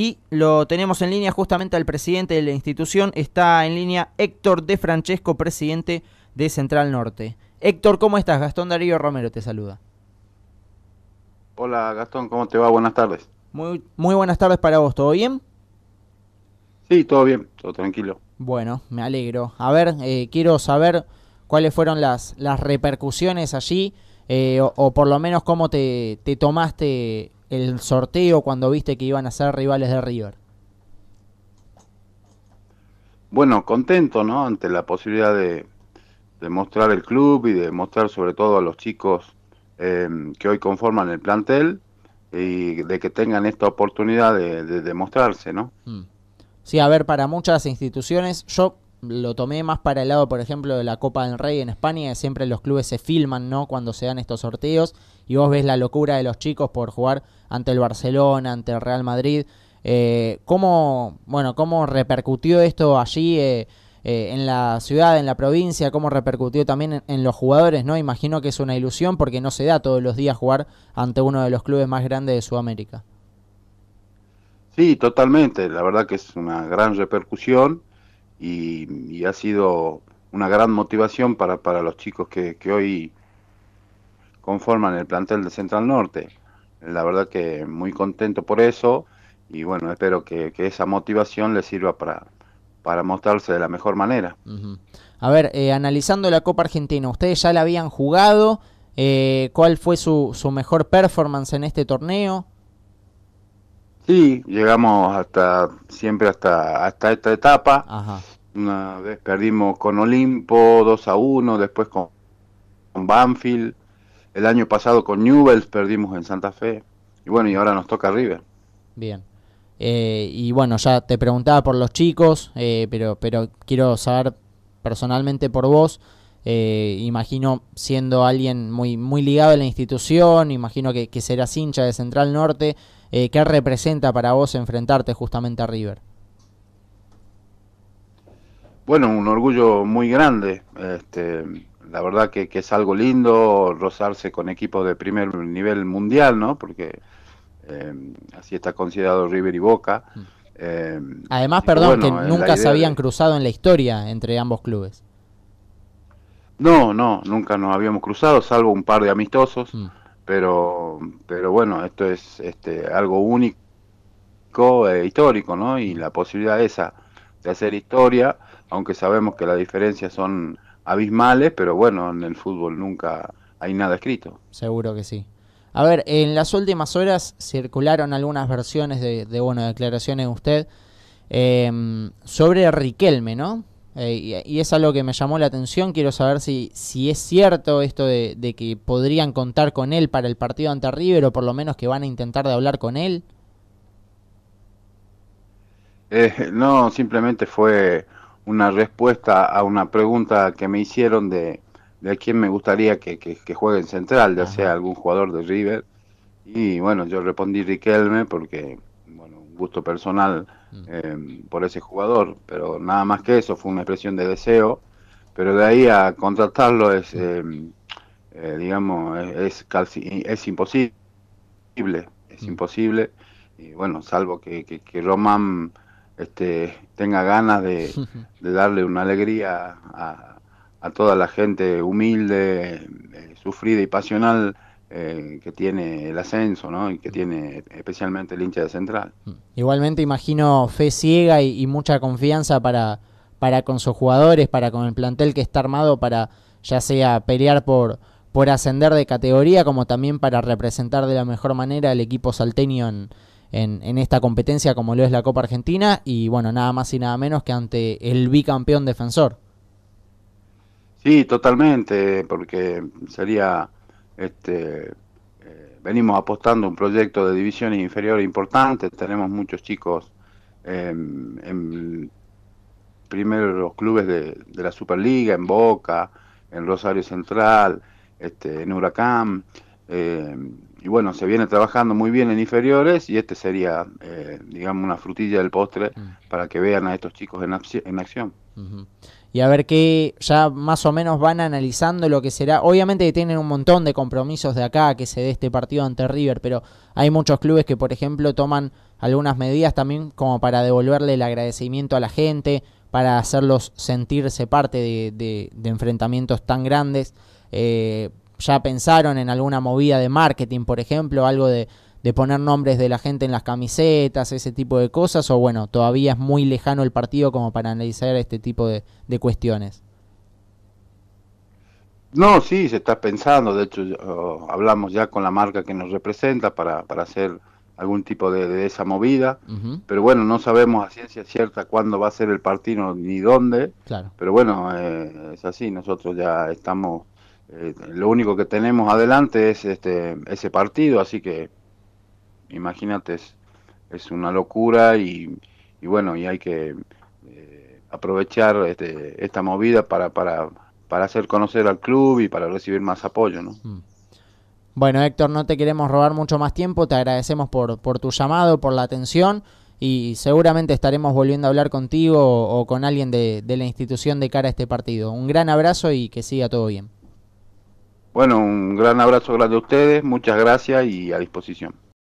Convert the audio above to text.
Y lo tenemos en línea justamente al presidente de la institución. Está en línea Héctor de Francesco, presidente de Central Norte. Héctor, ¿cómo estás? Gastón Darío Romero te saluda. Hola Gastón, ¿cómo te va? Buenas tardes. Muy, muy buenas tardes para vos, ¿todo bien? Sí, todo bien, todo tranquilo. Bueno, me alegro. A ver, eh, quiero saber cuáles fueron las, repercusiones allí, eh, o, por lo menos cómo te, te tomaste el sorteo cuando viste que iban a ser rivales de River? Bueno, contento, ¿no? Ante la posibilidad de, mostrar el club y de mostrar sobre todo a los chicos em, que hoy conforman el plantel y de que tengan esta oportunidad de, demostrarse, ¿no? Mm. Sí, a ver, para muchas instituciones, yo lo tomé más para el lado, por ejemplo, de la Copa del Rey en España, siempre los clubes se filman, ¿no? Cuando se dan estos sorteos y vos ves la locura de los chicos por jugar ante el Barcelona, ante el Real Madrid. Eh, ¿Cómo, bueno, cómo repercutió esto allí eh, eh, en la ciudad, en la provincia? ¿Cómo repercutió también en, en, los jugadores, no? Imagino que es una ilusión porque no se da todos los días jugar ante uno de los clubes más grandes de Sudamérica. Sí, totalmente. La verdad que es una gran repercusión y, ha sido una gran motivación para, para los chicos que, hoy conforman el plantel de Central Norte. La verdad que muy contento por eso y bueno, espero que, esa motivación les sirva para, para mostrarse de la mejor manera. A ver, eh, analizando la Copa Argentina, ustedes ya la habían jugado, eh, ¿cuál fue su, su mejor performance en este torneo? Sí, llegamos hasta siempre hasta, hasta esta etapa. Una vez perdimos con Olimpo 2 a 1, después con, Banfield. El año pasado con Newells perdimos en Santa Fe. Y bueno, y ahora nos toca River. Bien. Eh, y bueno, ya te preguntaba por los chicos, eh, pero, pero quiero saber personalmente por vos. Eh, imagino siendo alguien muy, muy ligado a la institución, imagino que, será cincha de Central Norte. Eh, ¿Qué representa para vos enfrentarte justamente a River? Bueno, un orgullo muy grande. Este, la verdad que, es algo lindo rozarse con equipos de primer nivel mundial, ¿no? Porque eh, así está considerado River y Boca. Mm. Además, perdón, que nunca se habían cruzado en la historia entre ambos clubes. No, no, nunca nos habíamos cruzado, salvo un par de amistosos, mm. pero, pero bueno, esto es este, algo único, e histórico, ¿no? Y la posibilidad esa de hacer historia, aunque sabemos que las diferencias son abismales, pero bueno, en el fútbol nunca hay nada escrito. Seguro que sí. A ver, en las últimas horas circularon algunas versiones de, de bueno, declaraciones de usted em, sobre Riquelme, ¿no? Eh, y, es algo que me llamó la atención. Quiero saber si, si es cierto esto de, que podrían contar con él para el partido ante River o por lo menos que van a intentar de hablar con él. Eh, no, simplemente fue una respuesta a una pregunta que me hicieron de, de a quién me gustaría que, que, juegue en central, ya sea algún jugador de River. Y bueno, yo respondí Riquelme porque gusto personal mm. em, por ese jugador, pero nada más que eso, fue una expresión de deseo, pero de ahí a contratarlo es, em, eh, digamos, es, es, imposible, es mm. imposible, y bueno, salvo que, Román este, tenga ganas de, darle una alegría a, a toda la gente humilde, eh, sufrida y pasional eh, que tiene el ascenso, Y que mm. tiene especialmente el hincha de Central. Mm. Igualmente imagino fe ciega y, mucha confianza para, para con sus jugadores, para con el plantel que está armado para ya sea pelear por, por ascender de categoría, como también para representar de la mejor manera al equipo salteño en, esta competencia como lo es la Copa Argentina y bueno, nada más y nada menos que ante el bicampeón defensor. Sí, totalmente, porque sería este, eh, venimos apostando un proyecto de divisiones inferiores importantes... tenemos muchos chicos en primero los clubes de, la Superliga, en Boca, en Rosario Central, este, en Huracán. Eh, y bueno, se viene trabajando muy bien en inferiores y este sería, eh, digamos, una frutilla del postre mm. para que vean a estos chicos en, acción. Y a ver qué ya más o menos van analizando lo que será. Obviamente que tienen un montón de compromisos de acá que se dé este partido ante River, pero hay muchos clubes que, por ejemplo, toman algunas medidas también como para devolverle el agradecimiento a la gente, para hacerlos sentirse parte de, enfrentamientos tan grandes. Eh, ya pensaron en alguna movida de marketing, por ejemplo, algo de, poner nombres de la gente en las camisetas, ese tipo de cosas, o bueno, todavía es muy lejano el partido como para analizar este tipo de, cuestiones. No, sí, se está pensando, de hecho oh, hablamos ya con la marca que nos representa para, para hacer algún tipo de, esa movida, pero bueno, no sabemos a ciencia cierta cuándo va a ser el partido ni dónde, pero bueno, eh, es así, nosotros ya estamos eh, lo único que tenemos adelante es este ese partido, así que imagínate, es, una locura y, bueno, y hay que eh, aprovechar este, esta movida para, para, para hacer conocer al club y para recibir más apoyo, ¿no? Mm. Bueno, Héctor, no te queremos robar mucho más tiempo, te agradecemos por, por tu llamado, por la atención y seguramente estaremos volviendo a hablar contigo o, con alguien de la institución de cara a este partido. Un gran abrazo y que siga todo bien. Bueno, un gran abrazo grande a ustedes, muchas gracias y a disposición.